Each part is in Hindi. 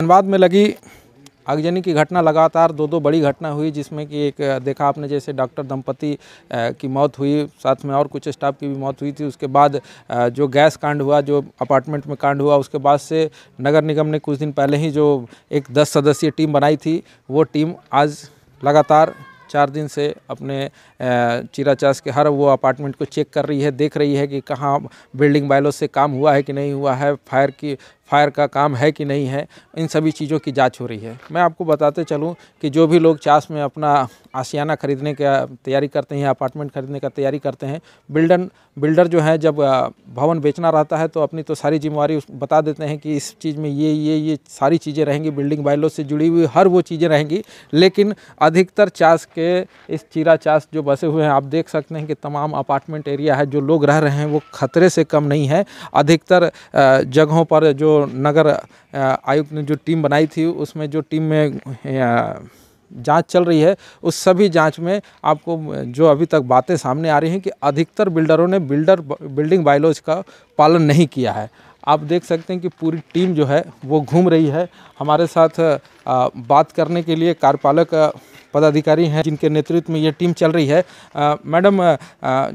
धनबाद में लगी आगजनी की घटना लगातार दो दो बड़ी घटना हुई जिसमें कि एक देखा आपने जैसे डॉक्टर दंपति की मौत हुई साथ में और कुछ स्टाफ की भी मौत हुई थी उसके बाद जो गैस कांड हुआ जो अपार्टमेंट में कांड हुआ उसके बाद से नगर निगम ने कुछ दिन पहले ही जो एक दस सदस्यीय टीम बनाई थी वो टीम आज लगातार चार दिन से अपने चिराचास के हर वो अपार्टमेंट को चेक कर रही है देख रही है कि कहाँ बिल्डिंग बायलों से काम हुआ है कि नहीं हुआ है फायर की फायर का काम है कि नहीं है इन सभी चीज़ों की जांच हो रही है मैं आपको बताते चलूँ कि जो भी लोग चास में अपना आसियाना खरीदने का तैयारी करते हैं अपार्टमेंट खरीदने का तैयारी करते हैं बिल्डर बिल्डर जो है जब भवन बेचना रहता है तो अपनी तो सारी जिम्मेवारी बता देते हैं कि इस चीज़ में ये ये ये सारी चीज़ें रहेंगी बिल्डिंग बाइलों से जुड़ी हुई हर वो चीज़ें रहेंगी लेकिन अधिकतर चास के इस चीरा चास जो बसे हुए हैं आप देख सकते हैं कि तमाम अपार्टमेंट एरिया है जो लोग रह रहे हैं वो खतरे से कम नहीं है अधिकतर जगहों पर जो नगर आयुक्त ने जो टीम बनाई थी उसमें जो टीम में जांच चल रही है उस सभी जांच में आपको जो अभी तक बातें सामने आ रही हैं कि अधिकतर बिल्डरों ने बिल्डर बिल्डिंग बायलॉज का पालन नहीं किया है आप देख सकते हैं कि पूरी टीम जो है वो घूम रही है हमारे साथ बात करने के लिए कार्यपालक पदाधिकारी हैं जिनके नेतृत्व में ये टीम चल रही है मैडम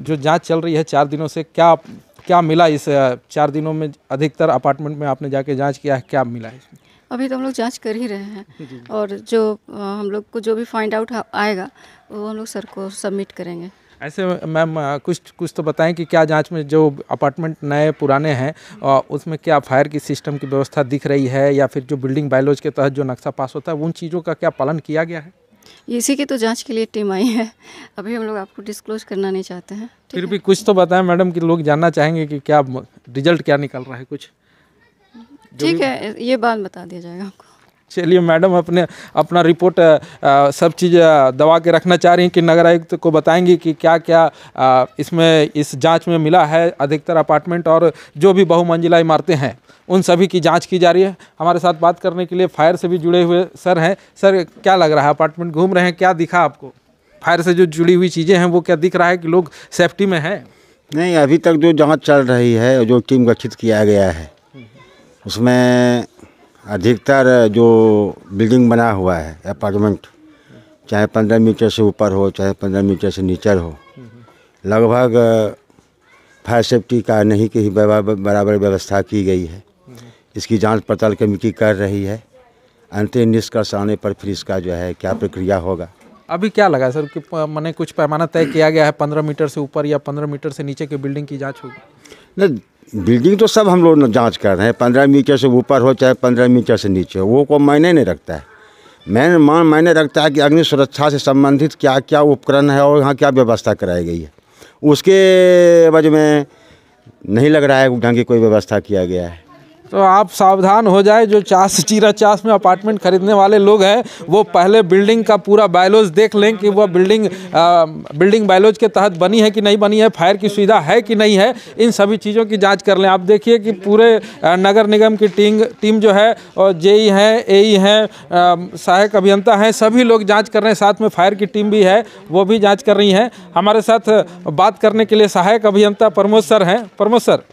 जो जांच चल रही है चार दिनों से क्या क्या मिला इस चार दिनों में अधिकतर अपार्टमेंट में आपने जाके जांच किया है क्या मिला है अभी तो हम लोग जांच कर ही रहे हैं और जो हम लोग को जो भी फाइंड आउट आएगा वो हम लोग सर को सबमिट करेंगे ऐसे मैम कुछ कुछ तो बताएं कि क्या जांच में जो अपार्टमेंट नए पुराने हैं उसमें क्या फायर की सिस्टम की व्यवस्था दिख रही है या फिर जो बिल्डिंग बायोलॉज के तहत जो नक्शा पास होता है उन चीज़ों का क्या पालन किया गया है इसी की तो जांच के लिए टीम आई है अभी हम लोग आपको डिस्क्लोज करना नहीं चाहते हैं फिर भी कुछ तो बताएं मैडम कि लोग जानना चाहेंगे कि क्या रिजल्ट क्या निकल रहा है कुछ ठीक है ये बात बता दिया जाएगा आपको चलिए मैडम अपने अपना रिपोर्ट आ, सब चीज़ दबा के रखना चाह रही हैं कि नगर आयुक्त को बताएंगी कि क्या क्या आ, इसमें इस जांच में मिला है अधिकतर अपार्टमेंट और जो भी बहुमंजिला इमारतें हैं उन सभी की जांच की जा रही है हमारे साथ बात करने के लिए फायर से भी जुड़े हुए सर हैं सर क्या लग रहा है अपार्टमेंट घूम रहे हैं क्या दिखा आपको फायर से जो जुड़ी हुई चीज़ें हैं वो क्या दिख रहा है कि लोग सेफ्टी में हैं नहीं अभी तक जो जाँच चल रही है जो टीम गठित किया गया है उसमें अधिकतर जो बिल्डिंग बना हुआ है अपार्टमेंट चाहे पंद्रह मीटर से ऊपर हो चाहे पंद्रह मीटर से नीचे हो लगभग फायर सेफ्टी का नहीं कि बराबर व्यवस्था की गई है इसकी जांच पड़ताल कमेटी कर रही है अंतिम निष्कर्ष आने पर फिर इसका जो है क्या प्रक्रिया होगा अभी क्या लगा सर कि मैंने कुछ पैमाना तय किया गया है पंद्रह मीटर से ऊपर या पंद्रह मीटर से नीचे की बिल्डिंग की जाँच होगी नहीं बिल्डिंग तो सब हम लोग जांच कर रहे हैं पंद्रह मीटर से ऊपर हो चाहे पंद्रह मीटर से नीचे हो वो को मायने नहीं रखता है मैंने मान मायने रखता है कि अग्नि सुरक्षा से संबंधित क्या क्या उपकरण है और यहाँ क्या व्यवस्था कराई गई है उसके वजह में नहीं लग रहा है ढंग की कोई व्यवस्था किया गया है तो आप सावधान हो जाए जो चास चीरा चास में अपार्टमेंट खरीदने वाले लोग हैं वो पहले बिल्डिंग का पूरा बायलॉज देख लें कि वह बिल्डिंग आ, बिल्डिंग बायलॉज के तहत बनी है कि नहीं बनी है फायर की सुविधा है कि नहीं है इन सभी चीज़ों की जांच कर लें आप देखिए कि पूरे नगर निगम की टीम टीम जो है और जेई हैं ए हैं सहायक अभियंता हैं सभी लोग जाँच कर रहे हैं साथ में फायर की टीम भी है वो भी जाँच कर रही हैं हमारे साथ बात करने के लिए सहायक अभियंता प्रमोद सर हैं प्रमोद सर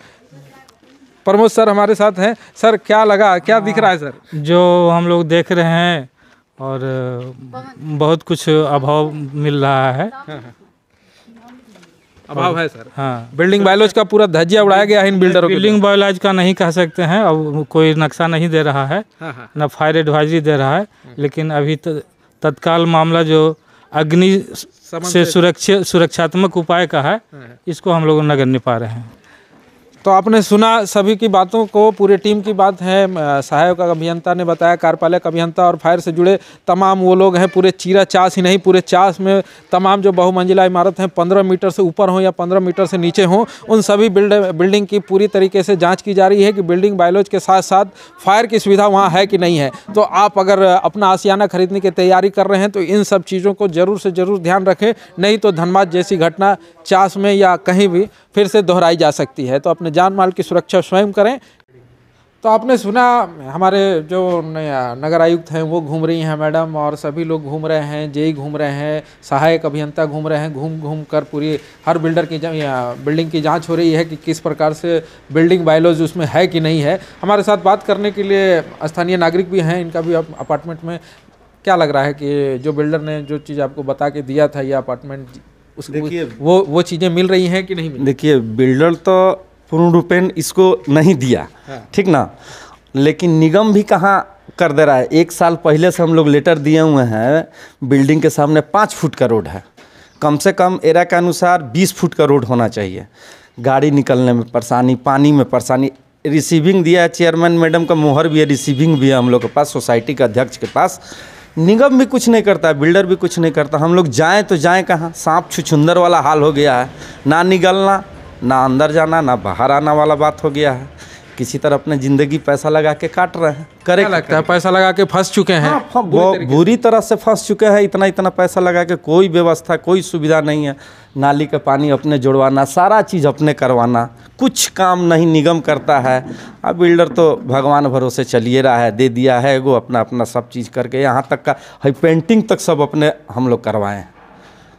प्रमोद सर हमारे साथ हैं सर क्या लगा क्या दिख रहा है सर जो हम लोग देख रहे हैं और बहुत कुछ अभाव मिल रहा है अभाव है सर हाँ बिल्डिंग बायोलॉज का पूरा धज्जिया उड़ाया गया है इन बिल्डरों बिल्डिंग बायोलॉज का नहीं कह सकते हैं अब कोई नक्शा नहीं दे रहा है हाँ।, हाँ। ना फायर एडवाइजरी दे रहा है लेकिन अभी तत्काल मामला जो अग्नि से सुरक्षा सुरक्षात्मक उपाय का है हाँ, हाँ। इसको हम लोग नगर निपा रहे हैं तो आपने सुना सभी की बातों को पूरी टीम की बात है सहायक अभियंता ने बताया कार्यपालक अभियंता और फायर से जुड़े तमाम वो लोग हैं पूरे चीरा चास ही नहीं पूरे चास में तमाम जो बहुमंजिला इमारत हैं पंद्रह मीटर से ऊपर हों या पंद्रह मीटर से नीचे हों उन सभी बिल्ड बिल्डिंग की पूरी तरीके से जाँच की जा रही है कि बिल्डिंग बायोलॉज के साथ साथ फायर की सुविधा वहाँ है कि नहीं है तो आप अगर अपना आसियाना खरीदने की तैयारी कर रहे हैं तो इन सब चीज़ों को ज़रूर से ज़रूर ध्यान रखें नहीं तो धनबाद जैसी घटना चास में या कहीं भी फिर से दोहराई जा सकती है तो अपने जान माल की सुरक्षा स्वयं करें तो आपने सुना हमारे जो नगर आयुक्त हैं वो घूम रही हैं मैडम और सभी लोग घूम रहे हैं जेई घूम रहे हैं सहायक अभियंता घूम रहे हैं घूम घूम कर पूरी हर बिल्डर की बिल्डिंग की जांच हो रही है कि किस प्रकार से बिल्डिंग बायोलॉज उसमें है कि नहीं है हमारे साथ बात करने के लिए स्थानीय नागरिक भी हैं इनका भी अपार्टमेंट में क्या लग रहा है कि जो बिल्डर ने जो चीज़ आपको बता के दिया था यह अपार्टमेंट उस वो वो चीज़ें मिल रही हैं कि नहीं देखिए बिल्डर तो पूर्ण रूपेण इसको नहीं दिया हाँ। ठीक ना लेकिन निगम भी कहाँ कर दे रहा है एक साल पहले से हम लोग लेटर दिए हुए हैं बिल्डिंग के सामने पाँच फुट का रोड है कम से कम एरा के अनुसार बीस फुट का रोड होना चाहिए गाड़ी निकलने में परेशानी पानी में परेशानी रिसीविंग दिया है चेयरमैन मैडम का मोहर भी है रिसीविंग भी है हम लोग के पास सोसाइटी के अध्यक्ष के पास निगम भी कुछ नहीं करता है बिल्डर भी कुछ नहीं करता हम लोग जाएँ तो जाएँ कहाँ सांप छुछुंदर वाला हाल हो गया है ना निगलना ना अंदर जाना ना बाहर आना वाला बात हो गया है किसी तरह अपने ज़िंदगी पैसा लगा के काट रहे हैं करे लगता है पैसा लगा के फंस चुके हैं हाँ, वो बुरी, बुरी तरह से फंस चुके हैं इतना इतना पैसा लगा के कोई व्यवस्था कोई सुविधा नहीं है नाली का पानी अपने जुड़वाना सारा चीज़ अपने करवाना कुछ काम नहीं निगम करता है अब बिल्डर तो भगवान भरोसे चलिए रहा है दे दिया है वो अपना अपना सब चीज़ करके यहाँ तक का पेंटिंग तक सब अपने हम लोग करवाएँ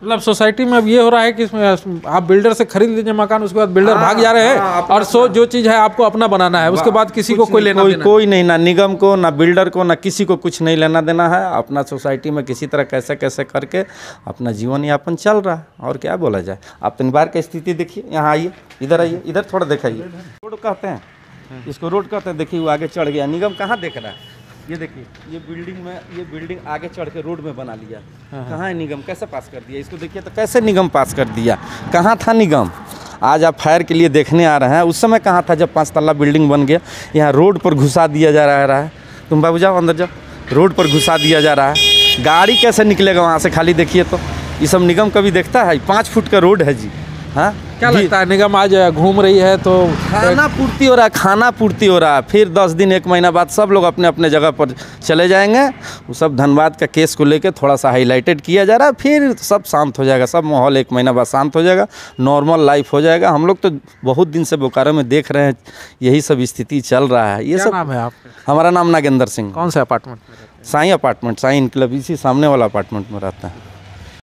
मतलब सोसाइटी में अब ये हो रहा है कि इसमें आप बिल्डर से खरीद लीजिए मकान उसके बाद बिल्डर आ, हाँ, भाग जा रहे हैं हाँ, और सो जो चीज़ है आपको अपना बनाना है उसके बाद किसी को कोई लेना कोई, कोई नहीं ना निगम को ना बिल्डर को ना किसी को कुछ नहीं लेना देना है अपना सोसाइटी में किसी तरह कैसे कैसे करके अपना जीवन यापन चल रहा है और क्या बोला जाए आप तीन बार की स्थिति देखिए यहाँ आइए इधर आइए इधर थोड़ा देखाइए रोड कहते हैं इसको रोड कहते हैं देखिए वो आगे चढ़ गया निगम कहाँ देख रहा है ये देखिए ये बिल्डिंग में ये बिल्डिंग आगे चढ़ के रोड में बना लिया हाँ, हाँ। कहाँ है निगम कैसे पास कर दिया इसको देखिए तो कैसे निगम पास कर दिया कहाँ था निगम आज आप फायर के लिए देखने आ रहे हैं उस समय कहाँ था जब पाँच तल्ला बिल्डिंग बन गया यहाँ रोड पर घुसा दिया जा रहा है तुम बाबू जाओ अंदर जाओ रोड पर घुसा दिया जा रहा है गाड़ी कैसे निकलेगा वहाँ से खाली देखिए तो ये सब निगम कभी देखता है पाँच फुट का रोड है जी हाँ क्या लगता है निगम आज घूम रही है तो खाना पूर्ति हो रहा है खाना पूर्ति हो रहा है फिर दस दिन एक महीना बाद सब लोग अपने अपने जगह पर चले जाएंगे वो सब धनबाद का केस को लेकर थोड़ा सा हाईलाइटेड किया जा रहा है फिर सब शांत हो जाएगा सब माहौल एक महीना बाद शांत हो जाएगा नॉर्मल लाइफ हो जाएगा हम लोग तो बहुत दिन से बोकारो में देख रहे हैं यही सब स्थिति चल रहा है ये सब नाम है आप हमारा नाम नागेंद्र सिंह कौन सा अपार्टमेंट साई अपार्टमेंट साई इनकलब इसी सामने वाला अपार्टमेंट में रहता है